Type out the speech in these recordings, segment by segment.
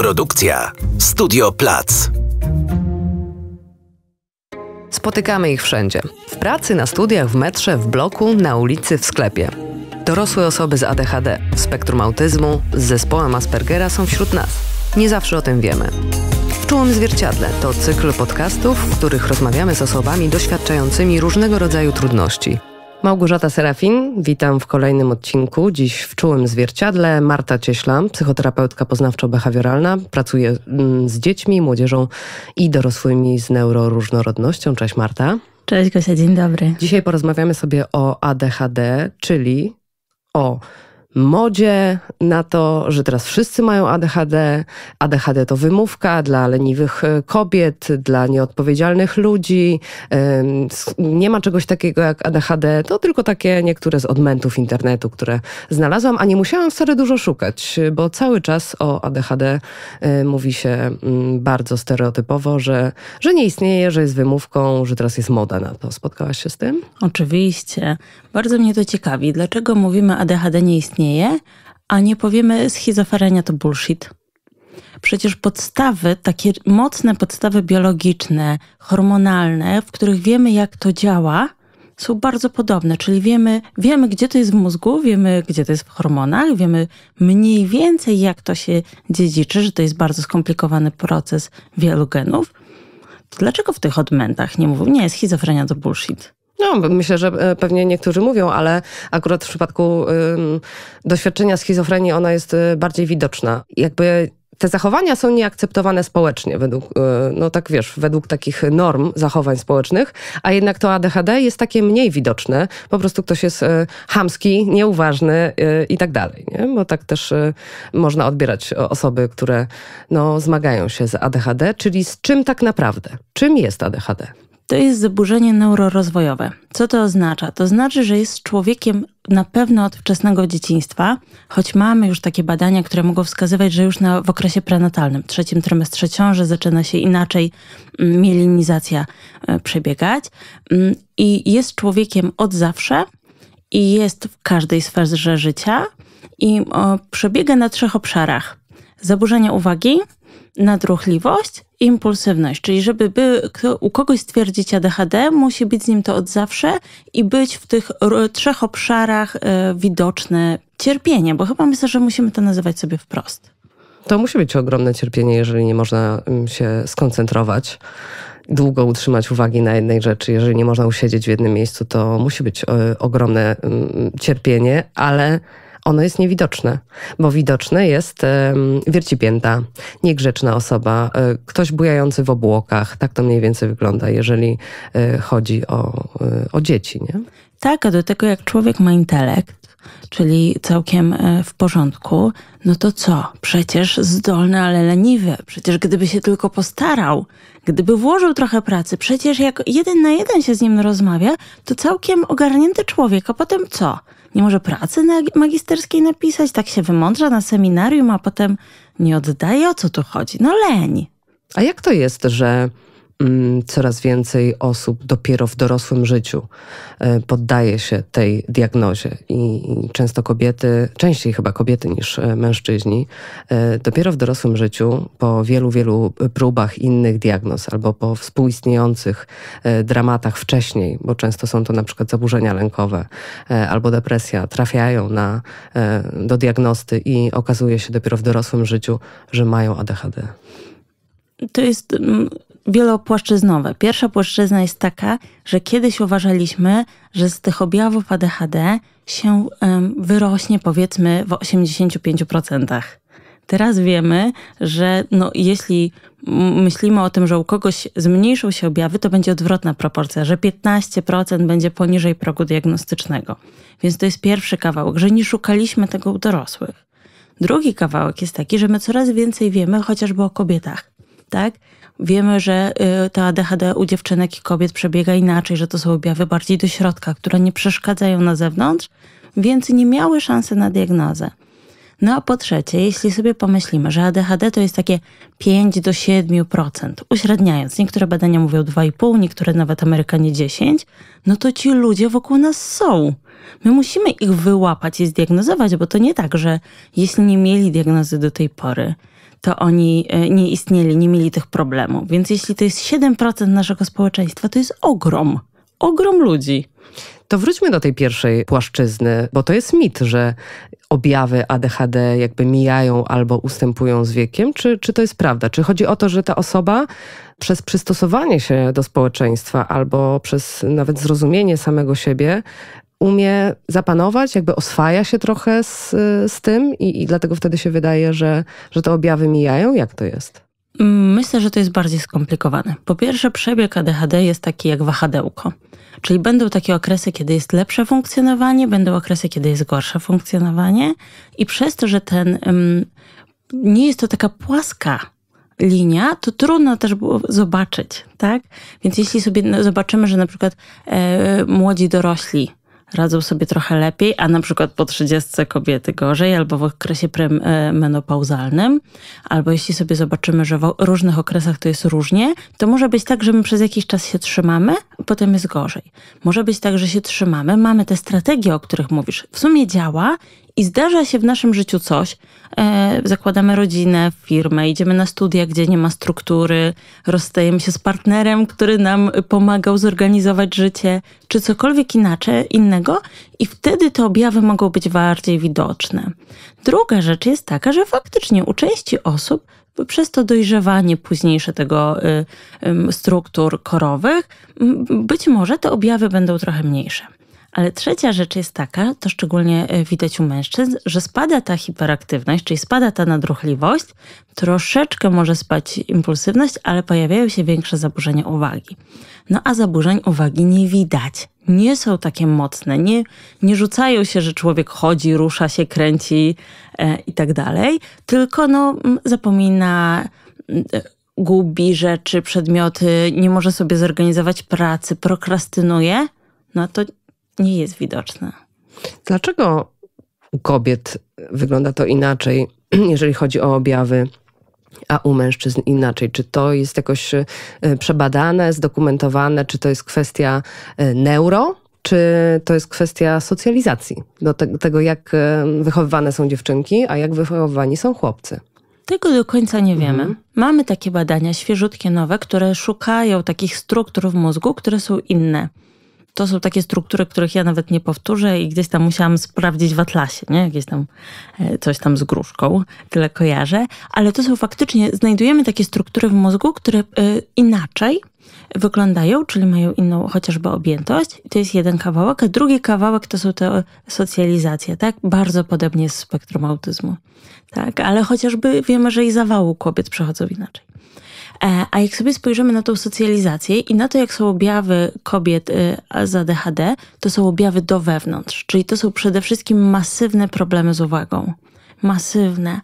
Produkcja Studio Plac. Spotykamy ich wszędzie. W pracy, na studiach, w metrze, w bloku, na ulicy, w sklepie. Dorosłe osoby z ADHD, w spektrum autyzmu, z zespołem Aspergera są wśród nas. Nie zawsze o tym wiemy. W czułym zwierciadle to cykl podcastów, w których rozmawiamy z osobami doświadczającymi różnego rodzaju trudności. Małgorzata Serafin, witam w kolejnym odcinku. Dziś w czułym zwierciadle Marta Cieśla, psychoterapeutka poznawczo-behawioralna. Pracuje mm, z dziećmi, młodzieżą i dorosłymi z neuroróżnorodnością. Cześć Marta. Cześć Gosia, dzień dobry. Dzisiaj porozmawiamy sobie o ADHD, czyli o modzie, na to, że teraz wszyscy mają ADHD. ADHD to wymówka dla leniwych e, kobiet, dla nieodpowiedzialnych ludzi. E, nie ma czegoś takiego jak ADHD, to tylko takie niektóre z odmentów internetu, które znalazłam, a nie musiałam wcale dużo szukać, bo cały czas o ADHD e, mówi się mm, bardzo stereotypowo, że, że nie istnieje, że jest wymówką, że teraz jest moda na to. Spotkałaś się z tym? Oczywiście. Bardzo mnie to ciekawi, dlaczego mówimy ADHD nie istnieje, a nie powiemy schizofrenia to bullshit. Przecież podstawy, takie mocne podstawy biologiczne, hormonalne, w których wiemy jak to działa, są bardzo podobne, czyli wiemy, wiemy, gdzie to jest w mózgu, wiemy, gdzie to jest w hormonach, wiemy mniej więcej, jak to się dziedziczy, że to jest bardzo skomplikowany proces wielu genów. To dlaczego w tych odmętach nie mówią, nie, schizofrenia to bullshit? No, myślę, że e, pewnie niektórzy mówią, ale akurat w przypadku ym, doświadczenia schizofrenii ona jest y, bardziej widoczna. Jakby te zachowania są nieakceptowane społecznie, według, y, no tak wiesz, według takich norm zachowań społecznych, a jednak to ADHD jest takie mniej widoczne. Po prostu ktoś jest y, hamski, nieuważny i tak dalej, nie? bo tak też można odbierać osoby, które no, zmagają się z ADHD, czyli z czym tak naprawdę? Czym jest ADHD? to jest zaburzenie neurorozwojowe. Co to oznacza? To znaczy, że jest człowiekiem na pewno od wczesnego dzieciństwa, choć mamy już takie badania, które mogą wskazywać, że już na, w okresie prenatalnym, trzecim trymestrze ciąży zaczyna się inaczej mm, mielinizacja e, przebiegać mm, i jest człowiekiem od zawsze i jest w każdej sferze życia i o, przebiega na trzech obszarach. Zaburzenia uwagi, nadruchliwość i impulsywność. Czyli żeby by, u kogoś stwierdzić ADHD, musi być z nim to od zawsze i być w tych trzech obszarach e, widoczne cierpienie, bo chyba myślę, że musimy to nazywać sobie wprost. To musi być ogromne cierpienie, jeżeli nie można mm, się skoncentrować długo utrzymać uwagi na jednej rzeczy, jeżeli nie można usiedzieć w jednym miejscu, to musi być e, ogromne mm, cierpienie, ale ono jest niewidoczne, bo widoczne jest wiercipięta, niegrzeczna osoba, e, ktoś bujający w obłokach. Tak to mniej więcej wygląda, jeżeli e, chodzi o, e, o dzieci. Nie? Tak, a do tego jak człowiek ma intelekt, czyli całkiem w porządku, no to co? Przecież zdolny, ale leniwy. Przecież gdyby się tylko postarał, gdyby włożył trochę pracy, przecież jak jeden na jeden się z nim rozmawia, to całkiem ogarnięty człowiek, a potem co? nie może pracy magisterskiej napisać, tak się wymądrza na seminarium, a potem nie oddaje, o co tu chodzi? No leń. A jak to jest, że Mm, coraz więcej osób dopiero w dorosłym życiu e, poddaje się tej diagnozie i często kobiety, częściej chyba kobiety niż e, mężczyźni, e, dopiero w dorosłym życiu po wielu, wielu próbach innych diagnoz albo po współistniejących dramatach wcześniej, bo często są to na przykład zaburzenia lękowe albo depresja, trafiają na, do diagnosty i okazuje się dopiero w dorosłym życiu, że mają ADHD. To jest mm, wielopłaszczyznowe. Pierwsza płaszczyzna jest taka, że kiedyś uważaliśmy, że z tych objawów ADHD się wyrośnie powiedzmy w 85%. Teraz wiemy, że no, jeśli myślimy o tym, że u kogoś zmniejszą się objawy, to będzie odwrotna proporcja, że 15% będzie poniżej progu diagnostycznego. Więc to jest pierwszy kawałek, że nie szukaliśmy tego u dorosłych. Drugi kawałek jest taki, że my coraz więcej wiemy chociażby o kobietach, tak? Wiemy, że y, ta ADHD u dziewczynek i kobiet przebiega inaczej, że to są objawy bardziej do środka, które nie przeszkadzają na zewnątrz, więc nie miały szansy na diagnozę. No a po trzecie, jeśli sobie pomyślimy, że ADHD to jest takie 5 do 7%, uśredniając, niektóre badania mówią 2,5, niektóre nawet Amerykanie 10, no to ci ludzie wokół nas są. My musimy ich wyłapać i zdiagnozować, bo to nie tak, że jeśli nie mieli diagnozy do tej pory, to oni e, nie istnieli, nie mieli tych problemów. Więc jeśli to jest 7% naszego społeczeństwa, to jest ogrom, ogrom ludzi. To wróćmy do tej pierwszej płaszczyzny, bo to jest mit, że objawy ADHD jakby mijają albo ustępują z wiekiem. Czy, czy to jest prawda? Czy chodzi o to, że ta osoba przez przystosowanie się do społeczeństwa albo przez nawet zrozumienie samego siebie umie zapanować, jakby oswaja się trochę z, z tym i, i dlatego wtedy się wydaje, że, że te objawy mijają? Jak to jest? Myślę, że to jest bardziej skomplikowane. Po pierwsze, przebieg ADHD jest taki jak wahadełko. Czyli będą takie okresy, kiedy jest lepsze funkcjonowanie, będą okresy, kiedy jest gorsze funkcjonowanie, i przez to, że ten um, nie jest to taka płaska linia, to trudno też było zobaczyć, tak? Więc jeśli sobie no, zobaczymy, że na przykład e, młodzi dorośli radzą sobie trochę lepiej, a na przykład po 30 kobiety gorzej, albo w okresie menopauzalnym, albo jeśli sobie zobaczymy, że w różnych okresach to jest różnie, to może być tak, że my przez jakiś czas się trzymamy, a potem jest gorzej. Może być tak, że się trzymamy, mamy te strategie, o których mówisz. W sumie działa i zdarza się w naszym życiu coś, e, zakładamy rodzinę, firmę, idziemy na studia, gdzie nie ma struktury, rozstajemy się z partnerem, który nam pomagał zorganizować życie, czy cokolwiek inaczej, innego, i wtedy te objawy mogą być bardziej widoczne. Druga rzecz jest taka, że faktycznie u części osób przez to dojrzewanie późniejsze tego y, y, struktur korowych, być może te objawy będą trochę mniejsze. Ale trzecia rzecz jest taka, to szczególnie e, widać u mężczyzn, że spada ta hiperaktywność, czyli spada ta nadruchliwość, troszeczkę może spać impulsywność, ale pojawiają się większe zaburzenia uwagi. No a zaburzeń uwagi nie widać. Nie są takie mocne, nie, nie rzucają się, że człowiek chodzi, rusza się, kręci e, i tak dalej, tylko no, zapomina. E, gubi rzeczy, przedmioty, nie może sobie zorganizować pracy, prokrastynuje, no to nie jest widoczne. Dlaczego u kobiet wygląda to inaczej, jeżeli chodzi o objawy? a u mężczyzn inaczej? Czy to jest jakoś e, przebadane, zdokumentowane? Czy to jest kwestia e, neuro? Czy to jest kwestia socjalizacji, do te tego jak e, wychowywane są dziewczynki, a jak wychowywani są chłopcy? Tego do końca nie wiemy. Mhm. Mamy takie badania świeżutkie, nowe, które szukają takich struktur w mózgu, które są inne to są takie struktury, których ja nawet nie powtórzę i gdzieś tam musiałam sprawdzić w atlasie, nie? Jakieś tam e, coś tam z gruszką, tyle kojarzę, ale to są faktycznie, znajdujemy takie struktury w mózgu, które e, inaczej wyglądają, czyli mają inną chociażby objętość. To jest jeden kawałek, a drugi kawałek to są te socjalizacje, tak? Bardzo podobnie jest spektrum autyzmu, tak? Ale chociażby wiemy, że i zawału kobiet przechodzą inaczej. E, a jak sobie spojrzymy na tą socjalizację i na to, jak są objawy kobiet y, z ADHD, to są objawy do wewnątrz, czyli to są przede wszystkim masywne problemy z uwagą. Masywne,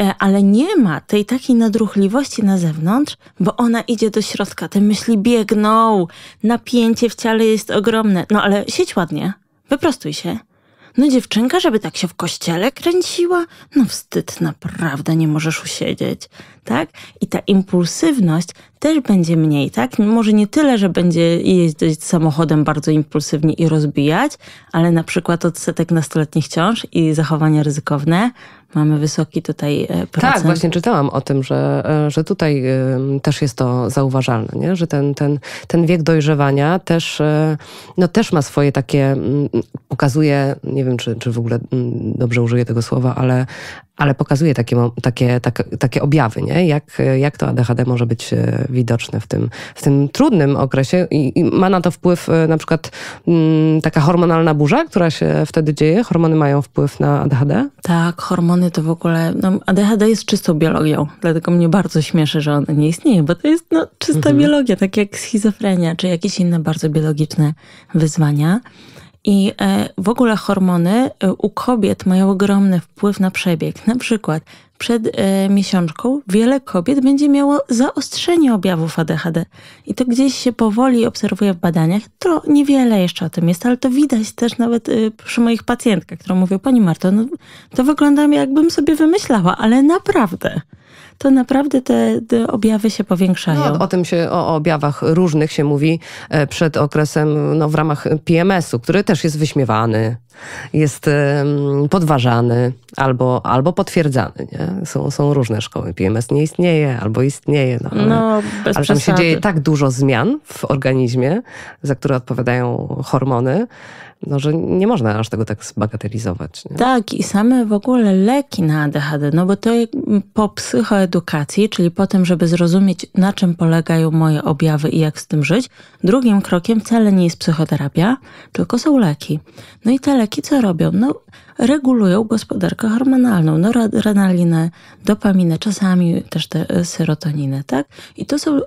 e, ale nie ma tej takiej nadruchliwości na zewnątrz, bo ona idzie do środka. Te myśli biegną, napięcie w ciele jest ogromne. No ale sieć ładnie, wyprostuj się no dziewczynka, żeby tak się w kościele kręciła? No wstyd, naprawdę nie możesz usiedzieć, tak? I ta impulsywność też będzie mniej, tak? Może nie tyle, że będzie jeździć samochodem bardzo impulsywnie i rozbijać, ale na przykład odsetek nastoletnich ciąż i zachowania ryzykowne mamy wysoki tutaj e, tak, procent. Tak, właśnie czytałam o tym, że, e, że tutaj e, też jest to zauważalne, nie? że ten, ten, ten wiek dojrzewania też, no, też ma swoje takie, mm, pokazuje, nie wiem czy, czy w ogóle mm, dobrze użyję tego słowa, ale ale pokazuje takie, takie, tak, takie objawy, nie? Jak, jak to ADHD może być e, widoczne w tym, w tym trudnym okresie I, i ma na to wpływ e, na przykład m, mm, taka hormonalna burza, która się wtedy dzieje? Hormony mają wpływ na ADHD? Tak, hormony to w ogóle, no, ADHD jest czystą biologią, dlatego mnie bardzo śmieszy, że ona nie istnieje, bo to jest no, czysta mhm. biologia, tak jak schizofrenia, czy jakieś inne bardzo biologiczne wyzwania. I e, w ogóle hormony e, u kobiet mają ogromny wpływ na przebieg. Na przykład przed e, miesiączką wiele kobiet będzie miało zaostrzenie objawów ADHD. I to gdzieś się powoli obserwuje w badaniach. To niewiele jeszcze o tym jest, ale to widać też nawet przy moich pacjentkach, które mówią, pani Marto, no, to wygląda jakbym sobie wymyślała, ale naprawdę to naprawdę te, te objawy się powiększają. No, o tym się, o objawach różnych się mówi e, przed okresem no, w ramach PMS-u, który też jest wyśmiewany, jest podważany albo, albo potwierdzany. Nie? Są, są różne szkoły. PMS nie istnieje albo istnieje. No, ale, no, bez ale tam się dzieje tak dużo zmian w organizmie, za które odpowiadają hormony, no, że nie można aż tego tak zbagatelizować. Nie? Tak, i same w ogóle leki na ADHD, no bo to po psychoedukacji, czyli po tym, żeby zrozumieć, na czym polegają moje objawy i jak z tym żyć, drugim krokiem wcale nie jest psychoterapia, tylko są leki. No i te leki co robią? No, regulują gospodarkę hormonalną, noradrenalinę, dopaminę, czasami też te e, serotoninę, tak? I to są e,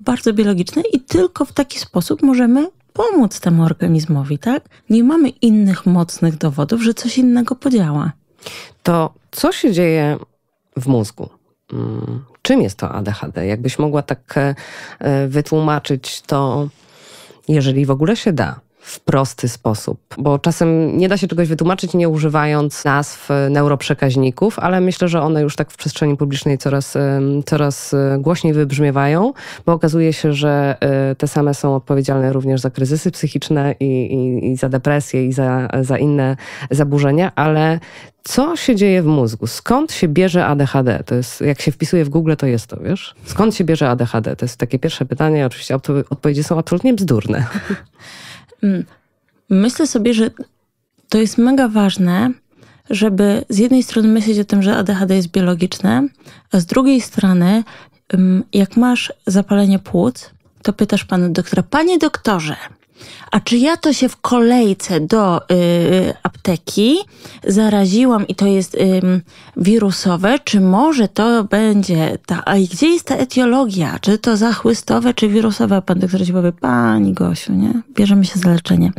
bardzo biologiczne i tylko w taki sposób możemy pomóc temu organizmowi, tak? Nie mamy innych mocnych dowodów, że coś innego podziała. To co się dzieje w mózgu? Mm, czym jest to ADHD? Jakbyś mogła tak e, wytłumaczyć to, jeżeli w ogóle się da, w prosty sposób, bo czasem nie da się czegoś wytłumaczyć nie używając nazw e, neuroprzekaźników, ale myślę, że one już tak w przestrzeni publicznej coraz, e, coraz e, głośniej wybrzmiewają, bo okazuje się, że te same są odpowiedzialne również za kryzysy psychiczne i, i, i za depresję i za, za inne zaburzenia, ale co się dzieje w mózgu? Skąd się bierze ADHD? To jest, jak się wpisuje w Google, to jest to, wiesz? Skąd się bierze ADHD? To jest takie pierwsze pytanie. Oczywiście odpowiedzi są absolutnie bzdurne. Mm, myślę sobie, że to jest mega ważne, żeby z jednej strony myśleć o tym, że ADHD jest biologiczne, a z drugiej strony, mm, jak masz zapalenie płuc, to pytasz pana doktora, panie doktorze, a czy ja to się w kolejce do y, y, apteki zaraziłam i to jest wirusowe? Czy może to będzie ta. A gdzie jest ta etiologia? Czy to zachłystowe, czy wirusowe? Apendyk zaraz powie, pani Gosiu, nie? Bierzemy się za leczenie.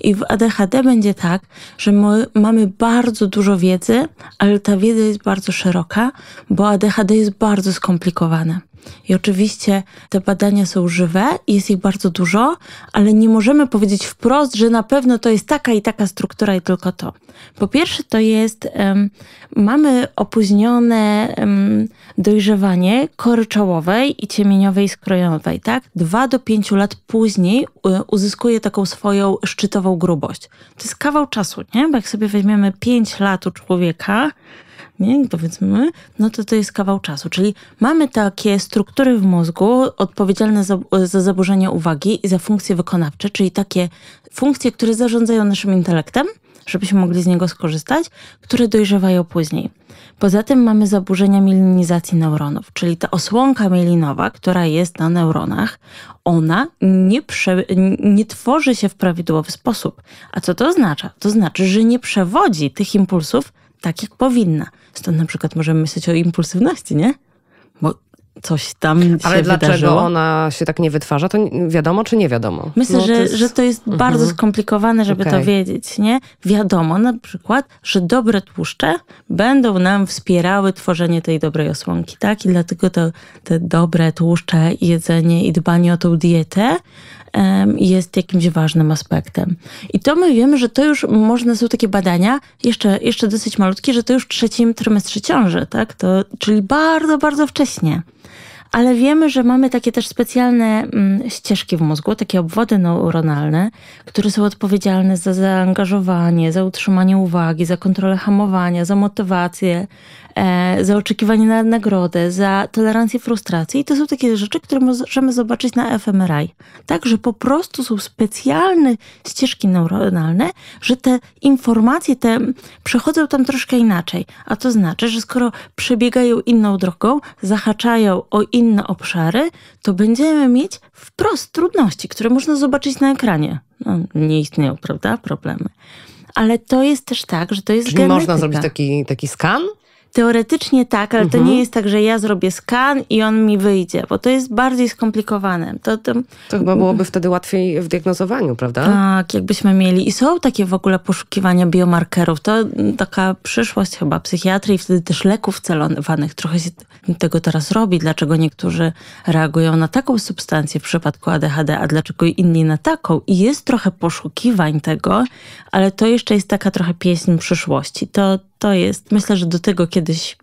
I w ADHD będzie tak, że my, mamy bardzo dużo wiedzy, ale ta wiedza jest bardzo szeroka, bo ADHD jest bardzo skomplikowane. I oczywiście te badania są żywe, i jest ich bardzo dużo, ale nie możemy powiedzieć wprost, że na pewno to jest taka i taka struktura i tylko to. Po pierwsze, to jest, um, mamy opóźnione um, dojrzewanie kory czołowej i ciemieniowej skrojowej, tak? Dwa do pięciu lat później e, uzyskuje taką swoją szczytową grubość. To jest kawał czasu, nie? Bo jak sobie weźmiemy pięć lat u człowieka, nie? powiedzmy, no to to jest kawał czasu. Czyli mamy takie struktury w mózgu odpowiedzialne za, za zaburzenia uwagi i za funkcje wykonawcze, czyli takie funkcje, które zarządzają naszym intelektem, żebyśmy mogli z niego skorzystać, które dojrzewają później. Poza tym mamy zaburzenia mielinizacji neuronów, czyli ta osłonka mielinowa, która jest na neuronach, ona nie, prze, nie tworzy się w prawidłowy sposób. A co to oznacza? To znaczy, że nie przewodzi tych impulsów tak, jak powinna. Stąd na przykład możemy myśleć o impulsywności, nie? Bo coś tam Ale się Ale dlaczego wydarzyło. ona się tak nie wytwarza? To wiadomo czy nie wiadomo? Myślę, no, że, to jest... że to jest mhm. bardzo skomplikowane, żeby okay. to wiedzieć, nie? Wiadomo na przykład, że dobre tłuszcze będą nam wspierały tworzenie tej dobrej osłonki, tak? I dlatego to, te dobre tłuszcze, jedzenie i dbanie o tą dietę jest jakimś ważnym aspektem. I to my wiemy, że to już można, są takie badania, jeszcze, jeszcze dosyć malutkie, że to już w trzecim trymestrze ciąży, tak? To, czyli bardzo, bardzo wcześnie ale wiemy, że mamy takie też specjalne mm, ścieżki w mózgu, takie obwody neuronalne, które są odpowiedzialne za zaangażowanie, za utrzymanie uwagi, za kontrolę hamowania, za motywację, e, za oczekiwanie na nagrodę, za tolerancję frustracji. I to są takie rzeczy, które możemy zobaczyć na fMRI. Także po prostu są specjalne ścieżki neuronalne, że te informacje te przechodzą tam troszkę inaczej. A to znaczy, że skoro przebiegają inną drogą, zahaczają o inne obszary, to będziemy mieć wprost trudności, które można zobaczyć na ekranie. No, nie istnieją, prawda, problemy. Ale to jest też tak, że to jest Czyli genetyka. można zrobić taki, taki skan Teoretycznie tak, ale mhm. to nie jest tak, że ja zrobię skan i on mi wyjdzie, bo to jest bardziej skomplikowane. To, to... to chyba byłoby wtedy łatwiej w diagnozowaniu, prawda? Tak, jakbyśmy mieli. I są takie w ogóle poszukiwania biomarkerów. To taka przyszłość chyba psychiatrii i wtedy też leków celowanych. Trochę się tego teraz robi. Dlaczego niektórzy reagują na taką substancję w przypadku ADHD, a dlaczego inni na taką? I jest trochę poszukiwań tego, ale to jeszcze jest taka trochę pieśń przyszłości. To, to jest, myślę, że do tego kiedyś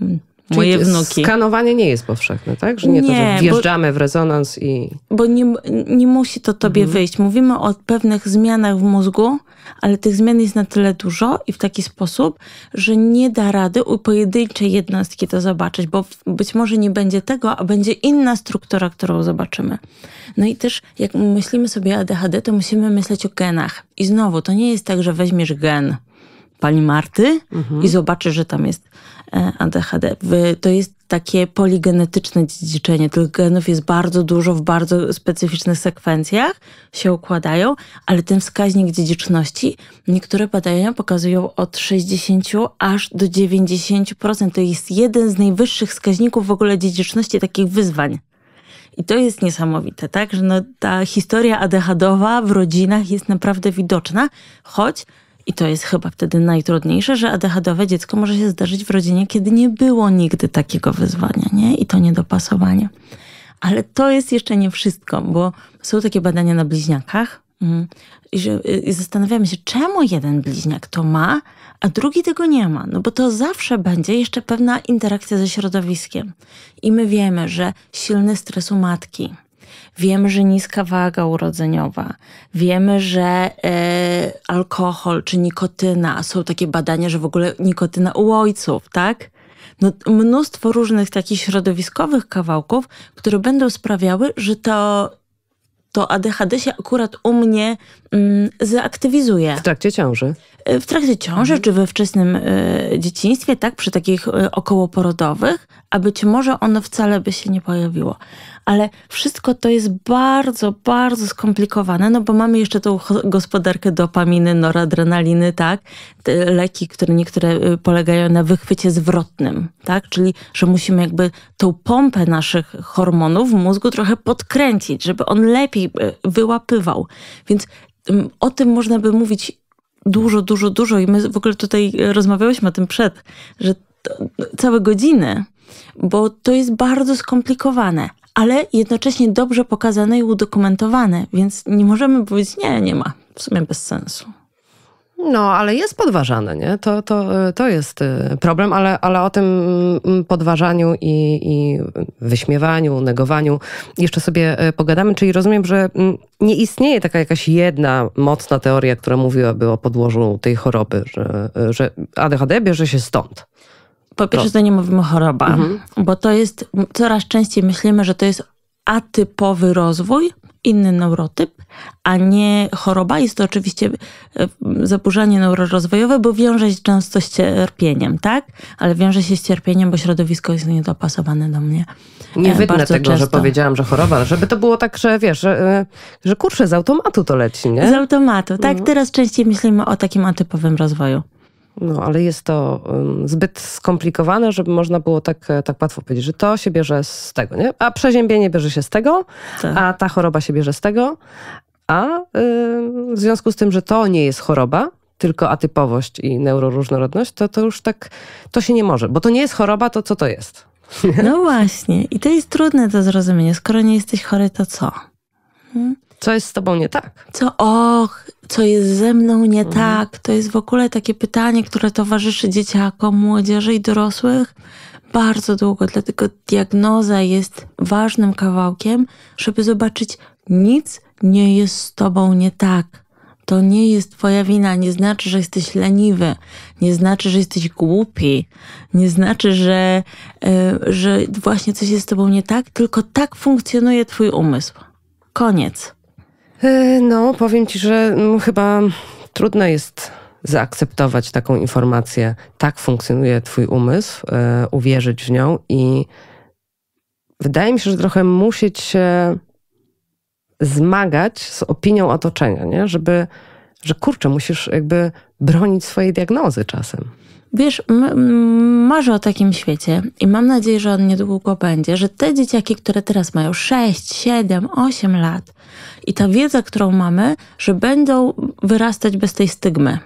mm, moje Czyli wnuki. Skanowanie nie jest powszechne, tak? Że nie, nie to, że wjeżdżamy bo, w rezonans i. Bo nie, nie musi to tobie mhm. wyjść. Mówimy o pewnych zmianach w mózgu, ale tych zmian jest na tyle dużo i w taki sposób, że nie da rady u pojedynczej jednostki to zobaczyć, bo być może nie będzie tego, a będzie inna struktura, którą zobaczymy. No i też jak myślimy sobie o ADHD, to musimy myśleć o genach. I znowu, to nie jest tak, że weźmiesz gen pani Marty mhm. i zobaczy, że tam jest e, ADHD. To jest takie poligenetyczne dziedziczenie. Tych genów jest bardzo dużo, w bardzo specyficznych sekwencjach się układają, ale ten wskaźnik dziedziczności, niektóre badania pokazują od 60 aż do 90%. To jest jeden z najwyższych wskaźników w ogóle dziedziczności takich wyzwań. I to jest niesamowite, tak? Że no, ta historia adehadowa w rodzinach jest naprawdę widoczna, choć i to jest chyba wtedy najtrudniejsze, że ADHDowe dziecko może się zdarzyć w rodzinie, kiedy nie było nigdy takiego wyzwania, nie? I to niedopasowanie. Ale to jest jeszcze nie wszystko, bo są takie badania na bliźniakach, mm, i, że, y, I zastanawiamy się, czemu jeden bliźniak to ma, a drugi tego nie ma. No bo to zawsze będzie jeszcze pewna interakcja ze środowiskiem. I my wiemy, że silny stres u matki, Wiemy, że niska waga urodzeniowa, wiemy, że y, alkohol czy nikotyna, są takie badania, że w ogóle nikotyna u ojców, tak? No, mnóstwo różnych takich środowiskowych kawałków, które będą sprawiały, że to to ADHD się akurat u mnie Mm, zaaktywizuje. W trakcie ciąży? E, w trakcie ciąży mhm. czy we wczesnym e, dzieciństwie, tak, przy takich e, okołoporodowych, a być może ono wcale by się nie pojawiło. Ale wszystko to jest bardzo, bardzo skomplikowane, no bo mamy jeszcze tą gospodarkę dopaminy, noradrenaliny, tak, Te leki, które niektóre polegają na wychwycie zwrotnym, tak, czyli że musimy jakby tą pompę naszych hormonów w mózgu trochę podkręcić, żeby on lepiej wyłapywał. Więc o tym można by mówić dużo, dużo, dużo i my w ogóle tutaj rozmawiałyśmy o tym przed, że całe godziny, bo to jest bardzo skomplikowane, ale jednocześnie dobrze pokazane i udokumentowane, więc nie możemy powiedzieć, nie, nie ma, w sumie bez sensu. No, ale jest podważane, nie? To, to, y, to jest y, problem, ale, ale o tym mm, podważaniu i, i wyśmiewaniu, negowaniu jeszcze sobie y, pogadamy. Czyli rozumiem, że mm, nie istnieje taka jakaś jedna mocna teoria, która mówiłaby o podłożu tej choroby, że, że ADHD bierze się stąd. Po pierwsze, to nie mówimy choroba, mhm. bo to jest, coraz częściej myślimy, że to jest atypowy rozwój, inny neurotyp, a nie choroba. Jest to oczywiście e, zaburzenie neurorozwojowe, bo wiąże się często z cierpieniem, tak? Ale wiąże się z cierpieniem, bo środowisko jest niedopasowane do mnie. E, nie wytnę tego, często. że powiedziałam, że choroba, żeby to było tak, że wiesz, że, e, że kurczę, z automatu to leci, nie? Z automatu, tak. Mhm. Teraz częściej myślimy o takim atypowym rozwoju. No, ale jest to zbyt skomplikowane, żeby można było tak, e, tak łatwo powiedzieć, że to się bierze z tego, nie? A przeziębienie bierze się z tego, tak. a ta choroba się bierze z tego. A w związku z tym, że to nie jest choroba, tylko atypowość i neuroróżnorodność, to to już tak, to się nie może, bo to nie jest choroba, to co to jest? No właśnie. I to jest trudne do zrozumienia. Skoro nie jesteś chory, to co? Hmm? Co jest z tobą nie tak? Co, och, co jest ze mną nie mhm. tak? To jest w ogóle takie pytanie, które towarzyszy dzieciakom, młodzieży i dorosłych bardzo długo. Dlatego diagnoza jest ważnym kawałkiem, żeby zobaczyć, nic nie jest z tobą nie tak. To nie jest twoja wina, nie znaczy, że jesteś leniwy, nie znaczy, że jesteś głupi, nie znaczy, że, yy, że właśnie coś jest z tobą nie tak, tylko tak funkcjonuje twój umysł. Koniec. E, no, powiem ci, że mm, chyba trudno jest zaakceptować taką informację. Tak funkcjonuje twój umysł, e, uwierzyć w nią i wydaje mi się, że trochę musieć się zmagać z opinią otoczenia, nie? Żeby, że kurczę, musisz jakby bronić swojej diagnozy czasem. Wiesz, marzę o takim świecie i mam nadzieję, że on niedługo będzie, że te dzieciaki, które teraz mają 6, 7, 8 lat i ta wiedza, którą mamy, że będą wyrastać bez tej stygmy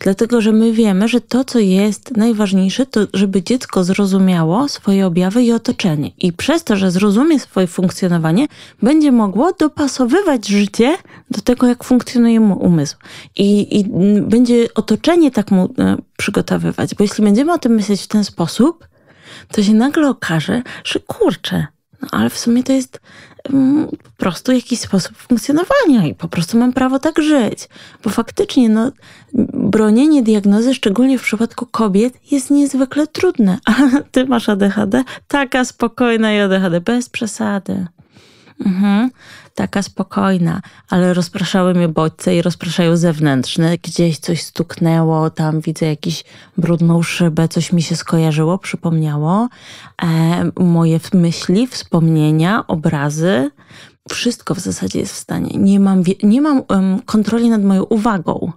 dlatego że my wiemy, że to, co jest najważniejsze, to żeby dziecko zrozumiało swoje objawy i otoczenie. I przez to, że zrozumie swoje funkcjonowanie, będzie mogło dopasowywać życie do tego, jak funkcjonuje mu umysł. I, i będzie otoczenie tak mu e, przygotowywać, bo jeśli będziemy o tym myśleć w ten sposób, to się nagle okaże, że kurczę, no ale w sumie to jest mm, po prostu jakiś sposób funkcjonowania i po prostu mam prawo tak żyć. Bo faktycznie, no, bronienie diagnozy, szczególnie w przypadku kobiet, jest niezwykle trudne. A ty masz ADHD? Taka spokojna i ADHD, bez przesady. Mhm. Taka spokojna, ale rozpraszały mnie bodźce i rozpraszają zewnętrzne. Gdzieś coś stuknęło, tam widzę jakiś brudną szybę, coś mi się skojarzyło, przypomniało. E, moje myśli, wspomnienia, obrazy, wszystko w zasadzie jest w stanie. Nie mam, nie mam um, kontroli nad moją uwagą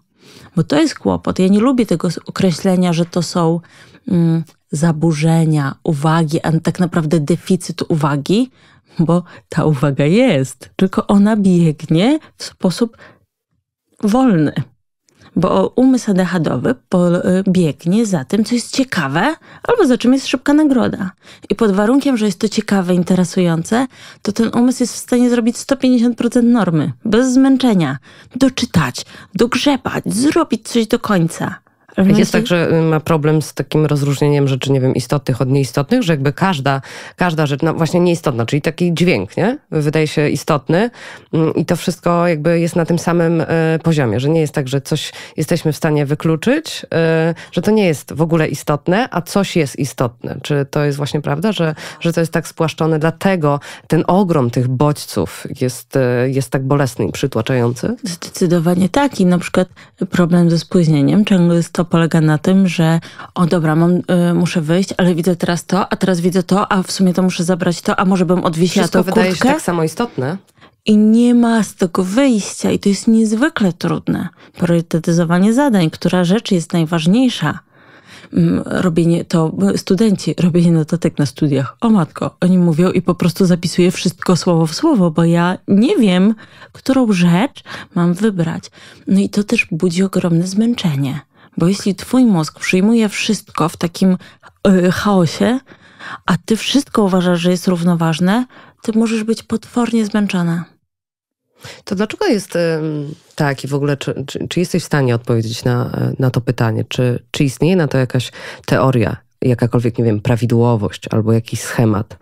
bo to jest kłopot. Ja nie lubię tego określenia, że to są mm, zaburzenia uwagi, a tak naprawdę deficyt uwagi, bo ta uwaga jest, tylko ona biegnie w sposób wolny bo umysł ADHDowy e, biegnie za tym, co jest ciekawe, albo za czym jest szybka nagroda. I pod warunkiem, że jest to ciekawe, interesujące, to ten umysł jest w stanie zrobić 150% normy, bez zmęczenia, doczytać, dogrzebać, zrobić coś do końca. Mhm. Jest tak, że y, ma problem z takim rozróżnieniem rzeczy, nie wiem, istotnych od nieistotnych, że jakby każda, każda rzecz, no właśnie nieistotna, czyli taki dźwięk, nie? Wydaje się istotny mm, i to wszystko jakby jest na tym samym y, poziomie, że nie jest tak, że coś jesteśmy w stanie wykluczyć, y, że to nie jest w ogóle istotne, a coś jest istotne. Czy to jest właśnie prawda, że, że to jest tak spłaszczone, dlatego ten ogrom tych bodźców jest, jest tak bolesny i przytłaczający? Zdecydowanie tak i na przykład problem ze spóźnieniem ciągle jest to polega na tym, że o dobra, mam, y, muszę wyjść, ale widzę teraz to, a teraz widzę to, a w sumie to muszę zabrać to, a może bym odwiesiła to wydaje kurtkę. wydaje się tak samo istotne. I nie ma z tego wyjścia i to jest niezwykle trudne. Priorytetyzowanie zadań, która rzecz jest najważniejsza mm, robienie, to studenci, robienie notatek na studiach. O matko, oni mówią i po prostu zapisuję wszystko słowo w słowo, bo ja nie wiem, którą rzecz mam wybrać. No i to też budzi ogromne zmęczenie. Bo jeśli twój mózg przyjmuje wszystko w takim yy, chaosie, a ty wszystko uważasz, że jest równoważne, ty możesz być potwornie zmęczona. To dlaczego jest y, tak i w ogóle, czy, czy, czy, jesteś w stanie odpowiedzieć na, y, na to pytanie? Czy, czy istnieje na to jakaś teoria, jakakolwiek, nie wiem, prawidłowość albo jakiś schemat?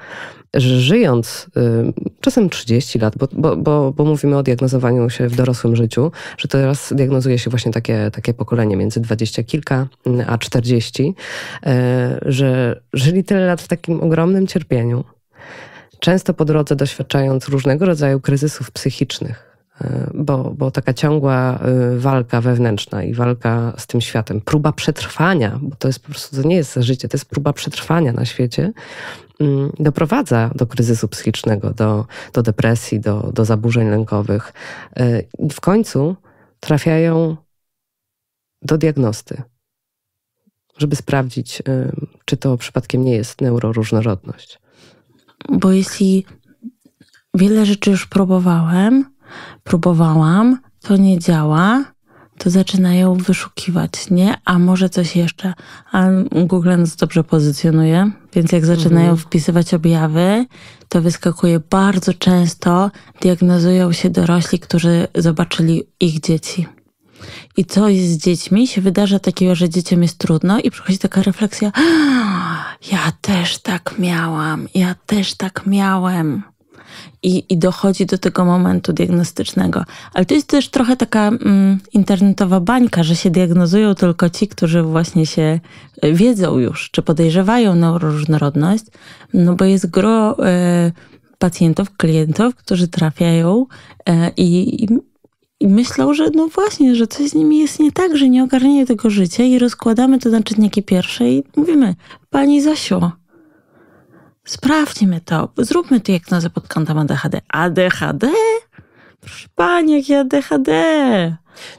żyjąc y, czasem 30 lat, bo, bo, bo, bo mówimy o diagnozowaniu się w dorosłym życiu, że teraz diagnozuje się właśnie takie, takie pokolenie między 20 kilka mm, a 40, y, że żyli tyle lat w takim ogromnym cierpieniu, często po drodze doświadczając różnego rodzaju kryzysów psychicznych E, bo, bo taka ciągła e, walka wewnętrzna i walka z tym światem, próba przetrwania, bo to jest po prostu, to nie jest życie, to jest próba przetrwania na świecie, mm, doprowadza do kryzysu psychicznego, do, do depresji, do, do zaburzeń lękowych e, i w końcu trafiają do diagnosty, żeby sprawdzić, czy to przypadkiem nie jest neuroróżnorodność. Bo jeśli wiele rzeczy już próbowałem, próbowałam, to nie działa, to zaczynają wyszukiwać, nie? A może coś jeszcze? A Google nas dobrze pozycjonuje, więc jak zaczynają mhm. wpisywać objawy, to wyskakuje bardzo często, diagnozują się dorośli, którzy zobaczyli ich dzieci. I co jest z dziećmi? Się wydarza takiego, że dzieciom jest trudno i przychodzi taka refleksja, ja też tak miałam, ja też tak miałem i, i dochodzi do tego momentu diagnostycznego. Ale to jest też trochę taka mm, internetowa bańka, że się diagnozują tylko ci, którzy właśnie się e, wiedzą już, czy podejrzewają neuroróżnorodność, no bo jest gro y, pacjentów, klientów, którzy trafiają y, i i myślą, że no właśnie, że coś z nimi jest nie tak, że nie ogarniają tego życia i rozkładamy to na czynniki pierwsze i mówimy, pani Zasio, Sprawdźmy to, zróbmy diagnozę pod kątem ADHD. ADHD? Proszę pani, jakie ADHD?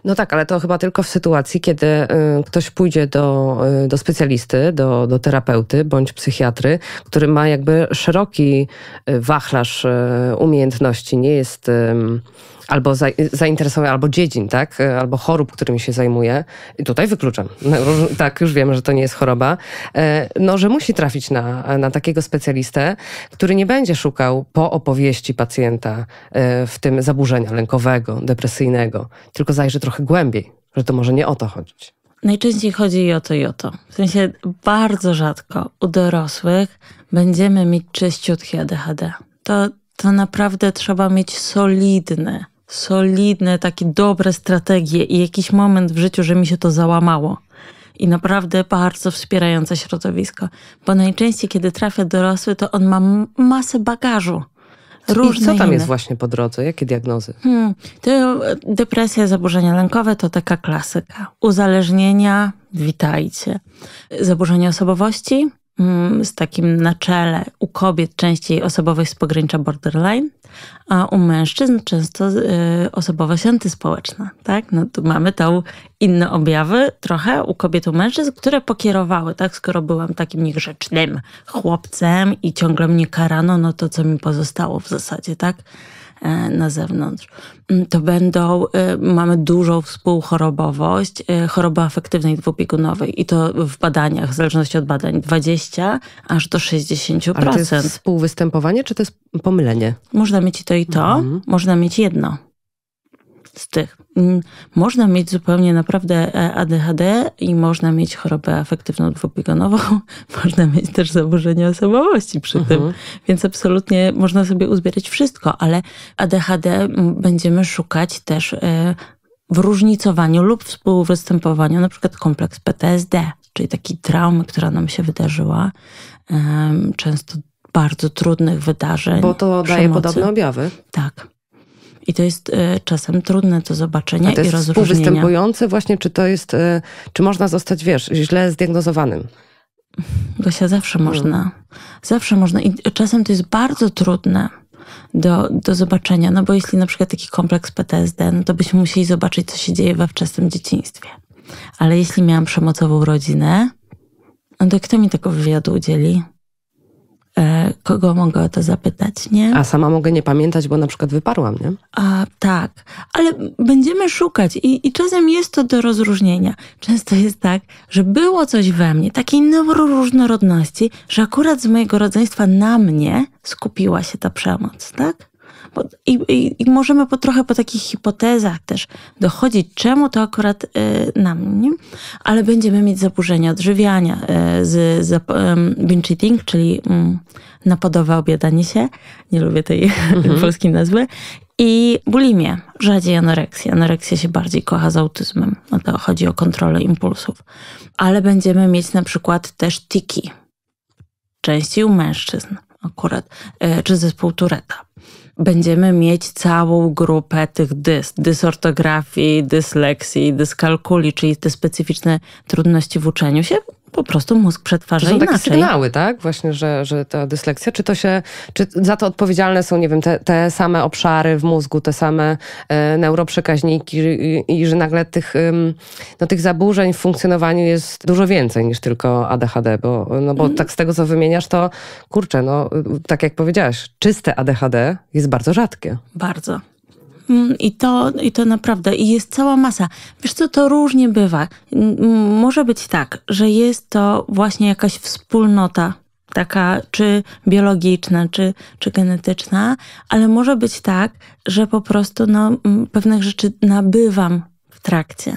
No tak, ale to chyba tylko w sytuacji, kiedy y, ktoś pójdzie do, y, do specjalisty, do, do terapeuty bądź psychiatry, który ma jakby szeroki y, wachlarz umiejętności, nie jest albo zainteresowań, albo dziedzin, tak? E, albo chorób, którymi się zajmuje. I tutaj wykluczam. No, tak, już wiemy, że to nie jest choroba. E, no, że musi trafić na, na takiego specjalistę, który nie będzie szukał po opowieści pacjenta, e, w tym zaburzenia lękowego, depresyjnego, tylko zajrzy trochę głębiej, że to może nie o to chodzić. Najczęściej chodzi i o to, i o to. W sensie bardzo rzadko u dorosłych będziemy mieć czyściutki ADHD. To, to naprawdę trzeba mieć solidny solidne, takie dobre strategie i jakiś moment w życiu, że mi się to załamało. I naprawdę bardzo wspierające środowisko. Bo najczęściej, kiedy trafia dorosły, to on ma masę bagażu. Różne I co tam inne. jest właśnie po drodze? Jakie diagnozy? Hmm, to e, depresja, zaburzenia lękowe to taka klasyka. Uzależnienia, witajcie. Zaburzenia osobowości, Mm, z takim na czele u kobiet częściej osobowość z pogranicza borderline, a u mężczyzn często y, osobowość antyspołeczna. Tak? No tu mamy tą inne objawy trochę u kobiet, u mężczyzn, które pokierowały, tak? Skoro byłam takim niegrzecznym chłopcem i ciągle mnie karano, no to co mi pozostało w zasadzie, tak? E, na zewnątrz. Mm, to będą, e, mamy dużą współchorobowość e, choroby afektywnej dwupiegunowej i to w badaniach, w zależności od badań, 20 aż do 60%. Ale to jest współwystępowanie, czy to jest pomylenie? Można mieć i to i to, mhm. można mieć jedno z tych. Mm, można mieć zupełnie naprawdę e, ADHD i można mieć chorobę afektywną dwubiegunową, można mieć też zaburzenie osobowości przy mhm. tym, więc absolutnie można sobie uzbierać wszystko, ale ADHD mm, będziemy szukać też e, w różnicowaniu lub współwystępowaniu, na przykład kompleks PTSD, czyli takiej traumy, która nam się wydarzyła, często bardzo trudnych wydarzeń. Bo to daje przemocy. podobne objawy. Tak. I to jest e, czasem trudne do zobaczenia A to jest i rozróżnienia. właśnie, czy to jest, e, czy można zostać, wiesz, źle zdiagnozowanym? Gosia, zawsze no. można. Zawsze można. I czasem to jest bardzo trudne do, do zobaczenia, no bo jeśli na przykład taki kompleks PTSD, no to byśmy musieli zobaczyć, co się dzieje we wczesnym dzieciństwie. Ale jeśli miałam przemocową rodzinę, no to kto mi tego wywiadu udzieli? E, kogo mogę o to zapytać, nie? A sama mogę nie pamiętać, bo na przykład wyparłam, nie? A, tak, ale będziemy szukać i, i czasem jest to do rozróżnienia. Często jest tak, że było coś we mnie, takiej neuroróżnorodności, że akurat z mojego rodzeństwa na mnie skupiła się ta przemoc, tak? i, i, i, możemy po trochę po takich hipotezach też dochodzić, czemu to akurat y, e, nam, nie? ale będziemy mieć zaburzenia odżywiania y, z, z y, binge eating, czyli y, napadowe obiadanie się, nie lubię tej mhm. polskiej nazwy, i bulimię, rzadziej anoreksję. Anoreksja się bardziej kocha z autyzmem, no to chodzi o kontrolę impulsów. Ale będziemy mieć na przykład też tiki, częściej u mężczyzn akurat, czy zespół Tureta będziemy mieć całą grupę tych dys, dysortografii, dysleksji, dyskalkuli, czyli te specyficzne trudności w uczeniu się, po prostu mózg przetwarza to są inaczej. takie sygnały, tak? Właśnie, że, że ta dyslekcja, czy to się, czy za to odpowiedzialne są, nie wiem, te, te same obszary w mózgu, te same e, neuroprzekaźniki i, i, i, że nagle tych, ym, no, tych zaburzeń w funkcjonowaniu jest dużo więcej niż tylko ADHD, bo, no, bo mm. tak z tego, co wymieniasz, to kurczę, no tak jak powiedziałaś, czyste ADHD jest bardzo rzadkie. Bardzo. Mm, I to, I to naprawdę, i jest cała masa. Wiesz co, to różnie bywa. Może być tak, że jest to właśnie jakaś wspólnota taka czy biologiczna, czy, czy genetyczna, ale może być tak, że po prostu no, pewnych rzeczy nabywam w trakcie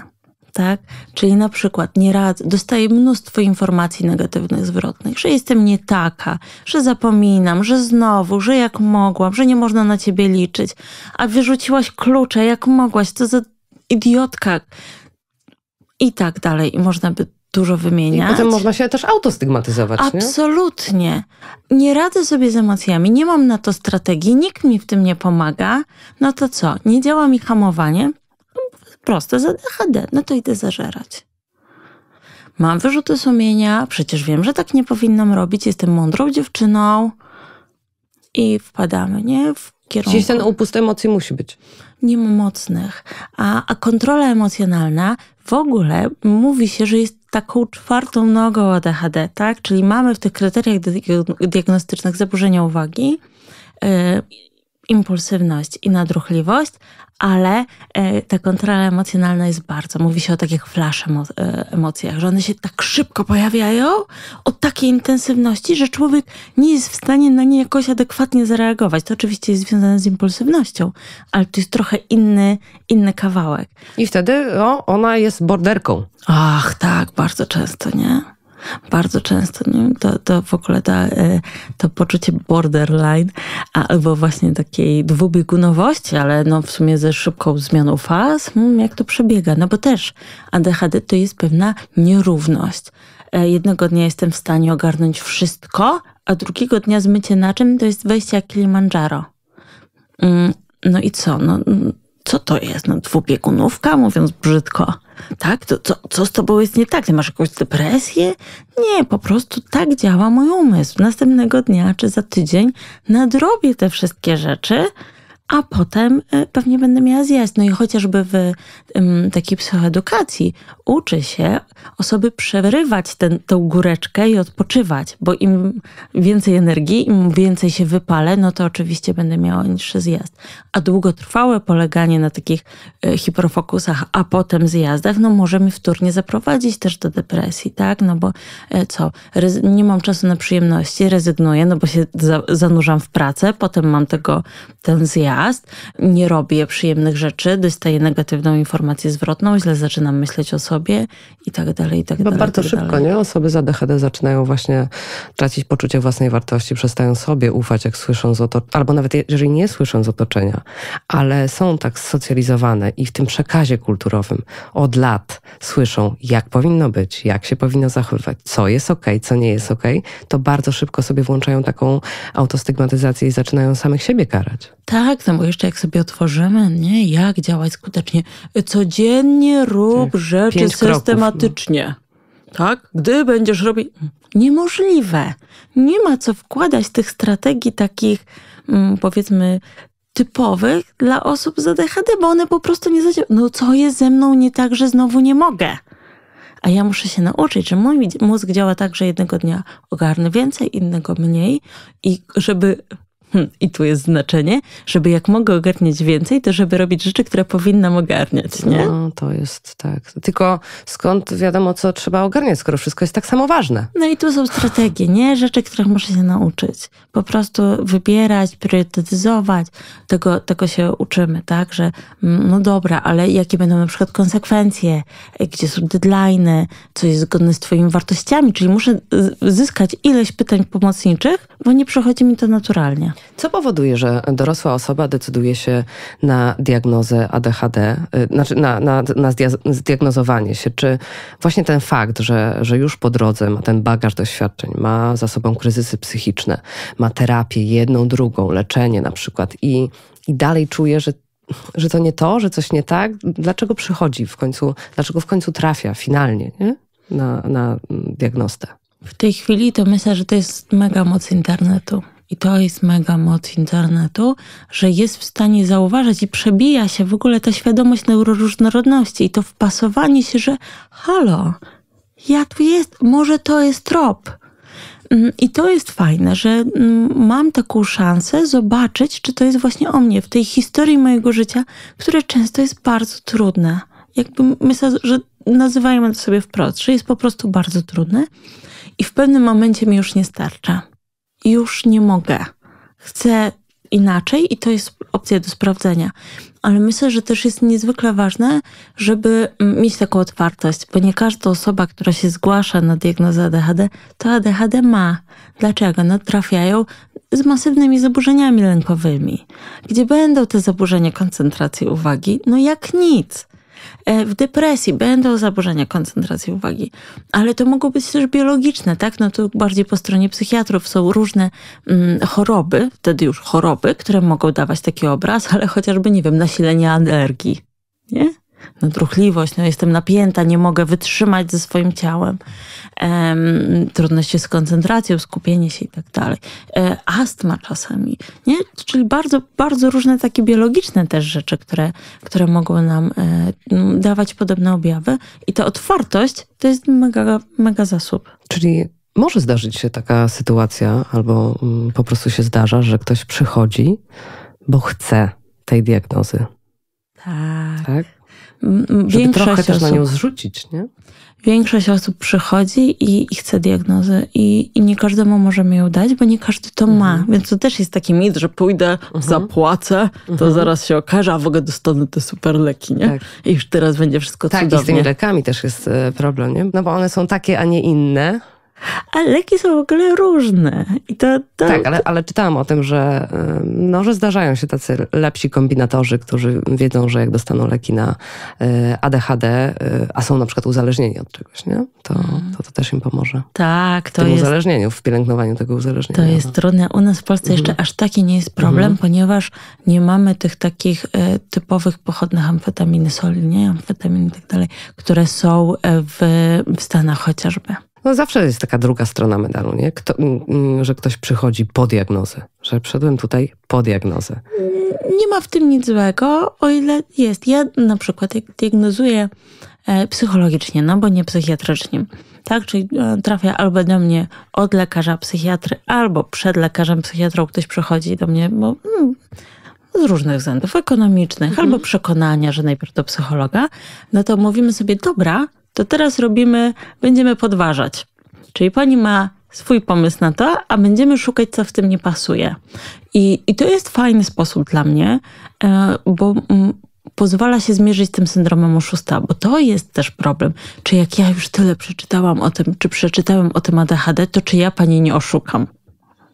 tak? Czyli na przykład nie rad, dostaję mnóstwo informacji negatywnych, zwrotnych, że jestem nie taka, że zapominam, że znowu, że jak mogłam, że nie można na ciebie liczyć, a wyrzuciłaś klucze, jak mogłaś, to za idiotka i tak dalej. I można by dużo wymieniać. I potem można się też autostygmatyzować. Absolutnie. Nie? nie radzę sobie z emocjami, nie mam na to strategii, nikt mi w tym nie pomaga. No to co? Nie działa mi hamowanie, proste, za DHD, no to idę zażerać. Mam wyrzuty sumienia, przecież wiem, że tak nie powinnam robić, jestem mądrą dziewczyną i wpadamy, nie? W kierunku. Gdzieś ten upust emocji musi być. Nie ma mocnych. A, a kontrola emocjonalna w ogóle mówi się, że jest taką czwartą nogą ADHD, tak? Czyli mamy w tych kryteriach diagnostycznych zaburzenia uwagi, y, impulsywność i nadruchliwość, ale e, ta kontrola emocjonalna jest bardzo. Mówi się o takich flash e, emocjach, że one się tak szybko pojawiają, o takiej intensywności, że człowiek nie jest w stanie na nie jakoś adekwatnie zareagować. To oczywiście jest związane z impulsywnością, ale to jest trochę inny, inny kawałek. I wtedy o, ona jest borderką. Ach, tak, bardzo często, nie? Bardzo często nie? To, to w ogóle ta, e, to poczucie borderline albo właśnie takiej dwubiegunowości, ale no w sumie ze szybką zmianą faz, hmm, jak to przebiega. No bo też ADHD to jest pewna nierówność. E, jednego dnia jestem w stanie ogarnąć wszystko, a drugiego dnia zmycie na czym to jest wejście jak Kilimandżaro. Mm, no i co? No, mm, co to jest? No, dwubiegunówka, mówiąc brzydko. Tak? To, co, co z tobą jest nie tak? Ty masz jakąś depresję? Nie, po prostu tak działa mój umysł. Następnego dnia czy za tydzień nadrobię te wszystkie rzeczy, a potem e, pewnie będę miała zjeść. No i chociażby w takiej psychoedukacji uczy się osoby przerywać ten, tą góreczkę i odpoczywać, bo im więcej energii, im więcej się wypalę, no to oczywiście będę miała niższy zjazd. A długotrwałe poleganie na takich e, hiperfokusach, a potem zjazdach, no może mi wtórnie zaprowadzić też do depresji, tak? No bo e, co, nie mam czasu na przyjemności, rezygnuję, no bo się zanurzam w pracę, potem mam tego, ten zjazd, nie robię przyjemnych rzeczy, dostaję negatywną informację zwrotną, źle zaczynam myśleć o sobie i tak dalej, i tak no dalej. Bardzo tak szybko, dalej. nie? Osoby za DHD zaczynają właśnie tracić poczucie własnej wartości, przestają sobie ufać, jak słyszą z otoczenia, albo nawet jeżeli nie słyszą z otoczenia, ale są tak socjalizowane i w tym przekazie kulturowym od lat słyszą, jak powinno być, jak się powinno zachowywać, co jest ok, co nie jest ok, to bardzo szybko sobie włączają taką autostygmatyzację i zaczynają samych siebie karać. Tak, no bo jeszcze jak sobie otworzymy, nie, jak działać skutecznie. Codziennie rób tak, rzeczy systematycznie. Kroków, no. Tak? Gdy będziesz robić. Niemożliwe. Nie ma co wkładać tych strategii takich, mm, powiedzmy, typowych dla osób z ADHD, bo one po prostu nie zadziałają. No co jest ze mną nie tak, że znowu nie mogę? A ja muszę się nauczyć, że mój mózg działa tak, że jednego dnia ogarnę więcej, innego mniej i żeby hmm, i tu jest znaczenie, żeby jak mogę ogarniać więcej, to żeby robić rzeczy, które powinnam ogarniać, nie? No, to jest tak. Tylko skąd wiadomo, co trzeba ogarniać, skoro wszystko jest tak samo ważne? No i tu są strategie, nie? Rzeczy, których muszę się nauczyć. Po prostu wybierać, priorytetyzować. Tego, tego się uczymy, tak? Że mm, no dobra, ale jakie będą na przykład konsekwencje? Gdzie są deadline'y? Co jest zgodne z twoimi wartościami? Czyli muszę zyskać ileś pytań pomocniczych, bo nie przychodzi mi to naturalnie. Co powoduje, że dorosła osoba decyduje się na diagnozę ADHD, y, znaczy na, na, na zdiagnozowanie się? Czy właśnie ten fakt, że, że już po drodze ma ten bagaż doświadczeń, ma za sobą kryzysy psychiczne, ma terapię jedną, drugą, leczenie na przykład i, i dalej czuje, że że to nie to, że coś nie tak, dlaczego przychodzi w końcu, dlaczego w końcu trafia finalnie nie? Na, na mm, diagnostę? W tej chwili to myślę, że to jest mega moc internetu. I to jest mega moc internetu, że jest w stanie zauważyć i przebija się w ogóle ta świadomość neuroróżnorodności i to wpasowanie się, że halo, ja tu jest, może to jest trop. Mm, I to jest fajne, że mm, mam taką szansę zobaczyć, czy to jest właśnie o mnie w tej historii mojego życia, które często jest bardzo trudne. Jakby myślę, że nazywajmy to sobie wprost, że jest po prostu bardzo trudne i w pewnym momencie mi już nie starcza już nie mogę. Chcę inaczej i to jest opcja do sprawdzenia. Ale myślę, że też jest niezwykle ważne, żeby mieć taką otwartość, bo nie każda osoba, która się zgłasza na diagnozę ADHD, to ADHD ma. Dlaczego? No trafiają z masywnymi zaburzeniami lękowymi, gdzie będą te zaburzenia koncentracji uwagi, no jak nic. E, w depresji, będą zaburzenia koncentracji uwagi, ale to mogą być też biologiczne, tak? No to bardziej po stronie psychiatrów są różne mm, choroby, wtedy już choroby, które mogą dawać taki obraz, ale chociażby, nie wiem, nasilenie alergii, nie? no, truchliwość, no, jestem napięta, nie mogę wytrzymać ze swoim ciałem, um, trudności z koncentracją, skupienie się i tak dalej. E, astma czasami, nie? Czyli bardzo, bardzo różne takie biologiczne też rzeczy, które, które mogą nam e, no, dawać podobne objawy i ta otwartość to jest mega, mega zasób. Czyli może zdarzyć się taka sytuacja, albo mm, po prostu się zdarza, że ktoś przychodzi, bo chce tej diagnozy. tak? tak? Żeby większość trochę też osób, na nią zrzucić, nie? Większość osób przychodzi i, i chce diagnozy i, i, nie każdemu możemy ją dać, bo nie każdy to mhm. ma. Więc to też jest taki mit, że pójdę, mhm. zapłacę, to mhm. zaraz się okaże, a w ogóle dostanę te super leki, nie? Tak. I już teraz będzie wszystko tak, cudownie. Tak, i z tymi lekami też jest e, problem, nie? No bo one są takie, a nie inne a leki są w ogóle różne. I to, to... Tak, ale, ale, czytałam o tym, że, no, że zdarzają się tacy lepsi kombinatorzy, którzy wiedzą, że jak dostaną leki na e, ADHD, e, a są na przykład uzależnieni od czegoś, nie? To, to, to też im pomoże. Tak, to w tym jest... uzależnieniu, w pielęgnowaniu tego uzależnienia. To no. jest trudne. U nas w Polsce jeszcze mhm. aż taki nie jest problem, mhm. ponieważ nie mamy tych takich e, typowych pochodnych amfetaminy soli, nie? Amfetaminy i tak dalej, które są w, w Stanach chociażby. No zawsze jest taka druga strona medalu, nie? Kto, mm, mm, że ktoś przychodzi po diagnozę, że przyszedłem tutaj po diagnozę. Mm, nie ma w tym nic złego, o ile jest. Ja na przykład jak diagnozuję e, psychologicznie, no bo nie psychiatrycznie, tak? Czyli e, trafia albo do mnie od lekarza psychiatry, albo przed lekarzem psychiatrą ktoś przychodzi do mnie, bo... Hmm, z różnych względów ekonomicznych mhm. albo przekonania, że najpierw do psychologa, no to mówimy sobie, dobra, to teraz robimy, będziemy podważać. Czyli pani ma swój pomysł na to, a będziemy szukać, co w tym nie pasuje. I, i to jest fajny sposób dla mnie, e, bo mm, pozwala się zmierzyć z tym syndromem oszusta, bo to jest też problem. Czy jak ja już tyle przeczytałam o tym, czy przeczytałem o tym ADHD, to czy ja pani nie oszukam?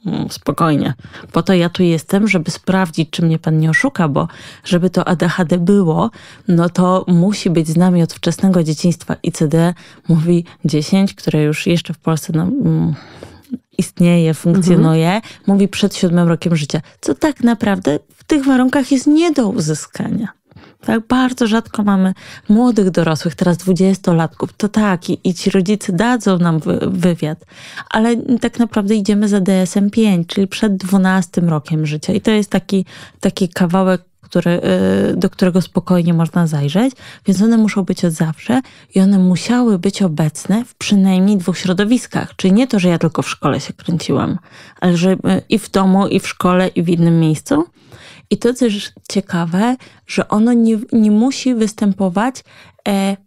Mm, spokojnie. Po to ja tu jestem, żeby sprawdzić, czy mnie pan nie oszuka, bo żeby to ADHD było, no to musi być z nami od wczesnego dzieciństwa. ICD mówi 10, które już jeszcze w Polsce no, mm, istnieje, funkcjonuje, mhm. mówi przed siódmym rokiem życia, co tak naprawdę w tych warunkach jest nie do uzyskania. Tak bardzo rzadko mamy młodych dorosłych, teraz dwudziestolatków. To tak, i, i ci rodzice dadzą nam wy, wywiad, ale tak naprawdę idziemy za DSM-5, czyli przed 12 rokiem życia. I to jest taki, taki kawałek, który, y, do którego spokojnie można zajrzeć, więc one muszą być od zawsze i one musiały być obecne w przynajmniej dwóch środowiskach. Czyli nie to, że ja tylko w szkole się kręciłam, ale że y, i w domu, i w szkole, i w innym miejscu i to, co jest ciekawe, że ono nie, nie musi występować e,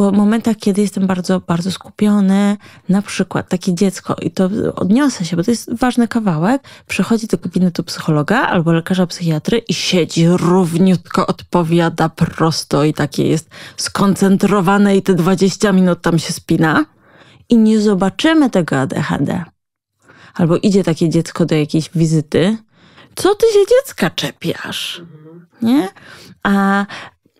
w momentach, kiedy jestem bardzo, bardzo skupiony, na przykład takie dziecko, i to odniosę się, bo to jest ważny kawałek, przychodzi do gabinetu psychologa albo lekarza psychiatry i siedzi równiutko, odpowiada prosto i takie jest skoncentrowane i te 20 minut tam się spina i nie zobaczymy tego ADHD. Albo idzie takie dziecko do jakiejś wizyty co ty się dziecka czepiasz? Nie? A,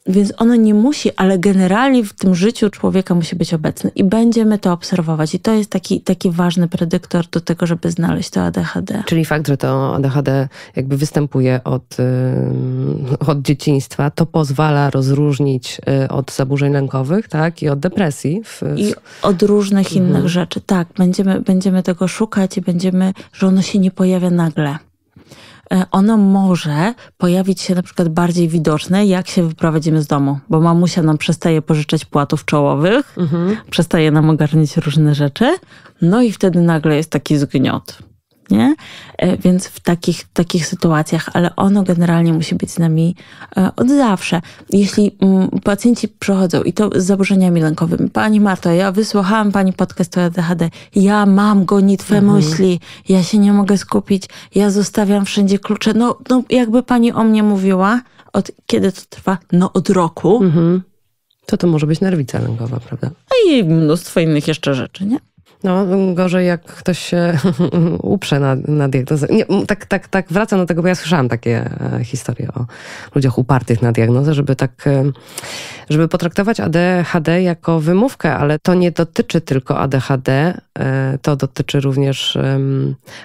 więc ono nie musi, ale generalnie w tym życiu człowieka musi być obecny i będziemy to obserwować. I to jest taki, taki ważny predyktor do tego, żeby znaleźć to ADHD. Czyli fakt, że to ADHD jakby występuje od, od dzieciństwa, to pozwala rozróżnić y, od zaburzeń lękowych tak? i od depresji. W, w... I od różnych mhm. innych rzeczy. Tak, będziemy, będziemy tego szukać i będziemy, że ono się nie pojawia nagle. E, ono może pojawić się na przykład bardziej widoczne, jak się wyprowadzimy z domu, bo mamusia nam przestaje pożyczać płatów czołowych, mhm. przestaje nam ogarniać różne rzeczy, no i wtedy nagle jest taki zgniot nie? E, więc w takich, takich sytuacjach, ale ono generalnie musi być z nami e, od zawsze. Jeśli mm, pacjenci przychodzą i to z zaburzeniami lękowymi, Pani Marto, ja wysłuchałam Pani podcast o ADHD, ja mam gonitwę mhm. myśli, ja się nie mogę skupić, ja zostawiam wszędzie klucze. No, no jakby Pani o mnie mówiła, od kiedy to trwa? No od roku. Mhm. To to może być nerwica lękowa, prawda? A no i mnóstwo innych jeszcze rzeczy, nie? No, gorzej jak ktoś się uprze na, na diagnozę. Nie, tak, tak, tak wracam do tego, bo ja słyszałam takie e, historie o ludziach upartych na diagnozę, żeby tak, e, żeby potraktować ADHD jako wymówkę, ale to nie dotyczy tylko ADHD, e, to dotyczy również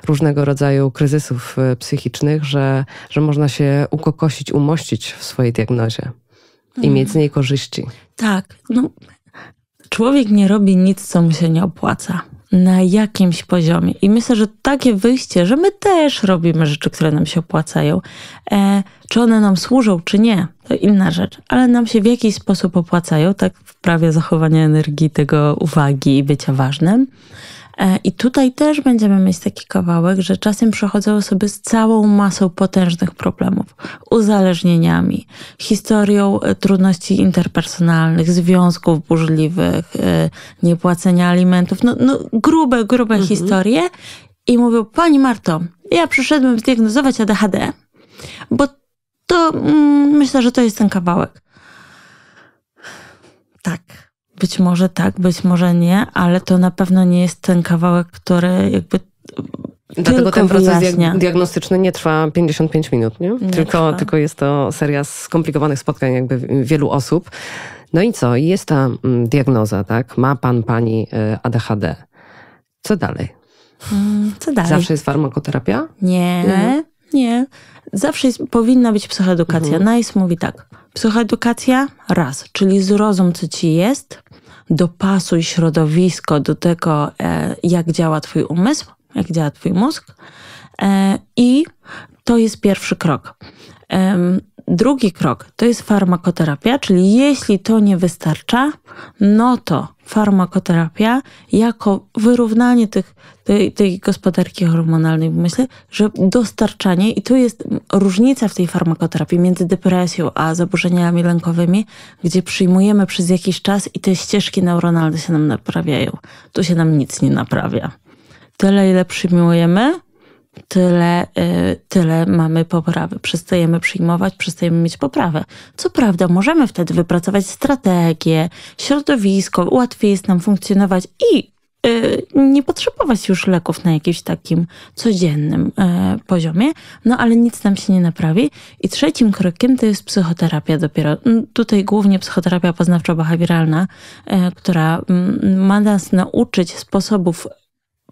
różnego rodzaju kryzysów psychicznych, że, że można się ukokosić, umościć w swojej diagnozie i mhm. mieć z niej korzyści. Tak, no Człowiek nie robi nic, co mu się nie opłaca na jakimś poziomie. I myślę, że takie wyjście, że my też robimy rzeczy, które nam się opłacają, e, czy one nam służą, czy nie, to inna rzecz, ale nam się w jakiś sposób opłacają, tak w prawie zachowania energii, tego uwagi i bycia ważnym. E, I tutaj też będziemy mieć taki kawałek, że czasem przechodzą osoby z całą masą potężnych problemów, uzależnieniami, historią e, trudności interpersonalnych, związków burzliwych, e, niepłacenia alimentów, no, no grube, grube mhm. historie. I mówią, pani Marto, ja przyszedłem zdiagnozować ADHD, bo to mm, myślę, że to jest ten kawałek. Tak. Być może tak, być może nie, ale to na pewno nie jest ten kawałek, który jakby Dlatego ten proces wyjaśnia. diagnostyczny nie trwa 55 minut, nie? nie tylko, tylko jest to seria skomplikowanych spotkań jakby wielu osób. No i co? Jest ta mm, diagnoza, tak? Ma pan, pani y, ADHD. Co dalej? Mm, co dalej? Zawsze jest farmakoterapia? Nie, mhm. nie. Zawsze jest, powinna być psychoedukacja. Mhm. NICE mówi tak. Psychoedukacja raz, czyli zrozum, co ci jest, dopasuj środowisko do tego, e, jak działa Twój umysł, jak działa Twój mózg. E, I to jest pierwszy krok. Drugi krok to jest farmakoterapia, czyli jeśli to nie wystarcza, no to farmakoterapia jako wyrównanie tych, tej, tej gospodarki hormonalnej myślę, że dostarczanie, i tu jest różnica w tej farmakoterapii między depresją a zaburzeniami lękowymi, gdzie przyjmujemy przez jakiś czas i te ścieżki neuronalne się nam naprawiają. Tu się nam nic nie naprawia. Tyle, ile przyjmujemy, tyle, y, tyle mamy poprawy. Przestajemy przyjmować, przestajemy mieć poprawę. Co prawda, możemy wtedy wypracować strategię, środowisko, łatwiej jest nam funkcjonować i y, nie potrzebować już leków na jakimś takim codziennym y, poziomie, no ale nic nam się nie naprawi. I trzecim krokiem to jest psychoterapia dopiero. Mm, tutaj głównie psychoterapia poznawczo-behawioralna, która mm, ma nas nauczyć sposobów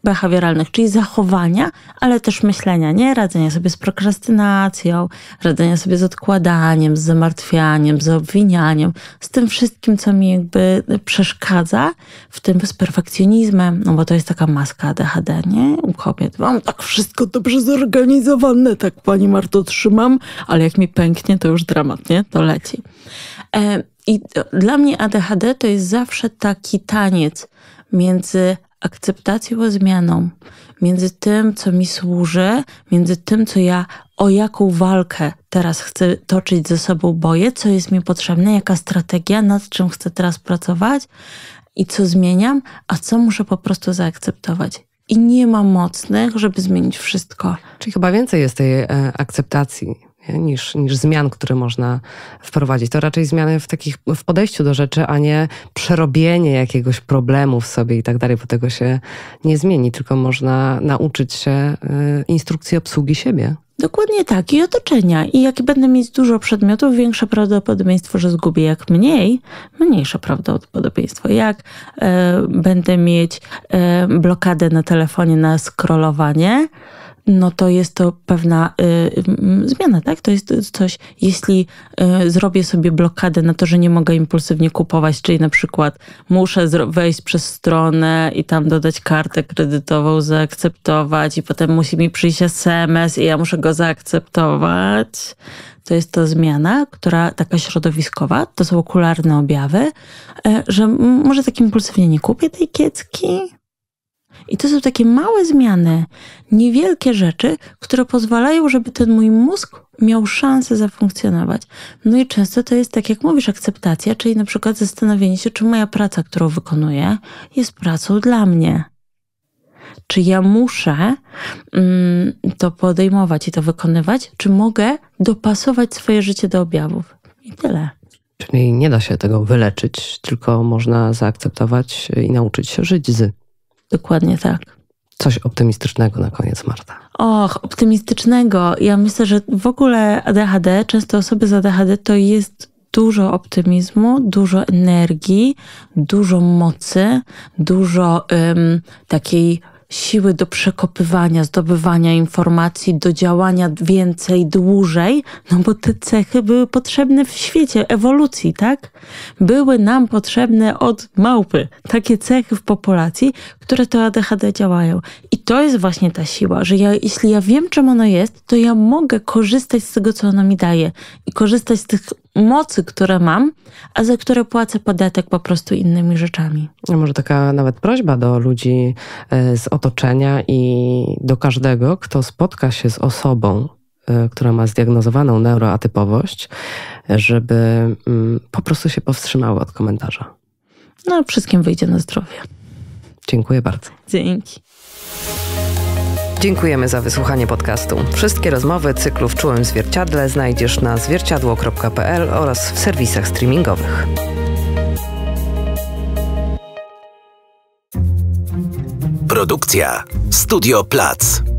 behawioralnych, czyli zachowania, ale też myślenia, nie? Radzenia sobie z prokrastynacją, radzenia sobie z odkładaniem, z zamartwianiem, z obwinianiem, z tym wszystkim, co mi jakby przeszkadza, w tym z perfekcjonizmem, no bo to jest taka maska ADHD, nie? U kobiet. Mam tak wszystko dobrze zorganizowane, tak pani Marto trzymam, ale jak mi pęknie, to już dramat, nie? To leci. E, I dla mnie ADHD to jest zawsze taki taniec między akceptacją, zmianą między tym, co mi służy, między tym, co ja, o jaką walkę teraz chcę toczyć ze sobą boję, co jest mi potrzebne, jaka strategia, nad czym chcę teraz pracować i co zmieniam, a co muszę po prostu zaakceptować. I nie ma mocnych, żeby zmienić wszystko. Czyli chyba więcej jest tej e, akceptacji niż, niż zmian, które można wprowadzić. To raczej zmiany w takich w podejściu do rzeczy, a nie przerobienie jakiegoś problemu w sobie i tak dalej, bo tego się nie zmieni, tylko można nauczyć się y, instrukcji obsługi siebie. Dokładnie tak, i otoczenia. I jak będę mieć dużo przedmiotów, większe prawdopodobieństwo, że zgubię. Jak mniej, mniejsze prawdopodobieństwo. Jak e, będę mieć e, blokadę na telefonie na scrollowanie, no to jest to pewna y, y, zmiana, tak? To jest coś, jeśli y, zrobię sobie blokadę na to, że nie mogę impulsywnie kupować, czyli na przykład muszę wejść przez stronę i tam dodać kartę kredytową, zaakceptować i potem musi mi przyjść SMS i ja muszę go zaakceptować, to jest to zmiana, która taka środowiskowa, to są okularne objawy, e, że może tak impulsywnie nie kupię tej kiecki, i to są takie małe zmiany, niewielkie rzeczy, które pozwalają, żeby ten mój mózg miał szansę zafunkcjonować. No i często to jest, tak jak mówisz, akceptacja, czyli na przykład zastanowienie się, czy moja praca, którą wykonuję, jest pracą dla mnie. Czy ja muszę mm, to podejmować i to wykonywać, czy mogę dopasować swoje życie do objawów? I tyle. Czyli nie da się tego wyleczyć, tylko można zaakceptować i nauczyć się żyć z. Dokładnie tak. Coś optymistycznego na koniec, Marta. Och, optymistycznego. Ja myślę, że w ogóle ADHD, często osoby z ADHD to jest dużo optymizmu, dużo energii, dużo mocy, dużo um, takiej siły do przekopywania, zdobywania informacji, do działania więcej, dłużej, no bo te cechy były potrzebne w świecie ewolucji, tak? Były nam potrzebne od małpy. Takie cechy w populacji, które to ADHD działają. I to jest właśnie ta siła, że ja, jeśli ja wiem, czym ono jest, to ja mogę korzystać z tego, co ono mi daje i korzystać z tych mocy, które mam, a za które płacę podatek po prostu innymi rzeczami. A może taka nawet prośba do ludzi e, z otoczenia i do każdego, kto spotka się z osobą, e, która ma zdiagnozowaną neuroatypowość, żeby mm, po prostu się powstrzymały od komentarza. No, wszystkim wyjdzie na zdrowie. Dziękuję bardzo. Dzięki. Dziękujemy za wysłuchanie podcastu. Wszystkie rozmowy cyklu w czułym zwierciadle znajdziesz na zwierciadło.pl oraz w serwisach streamingowych. Produkcja Studio Plac.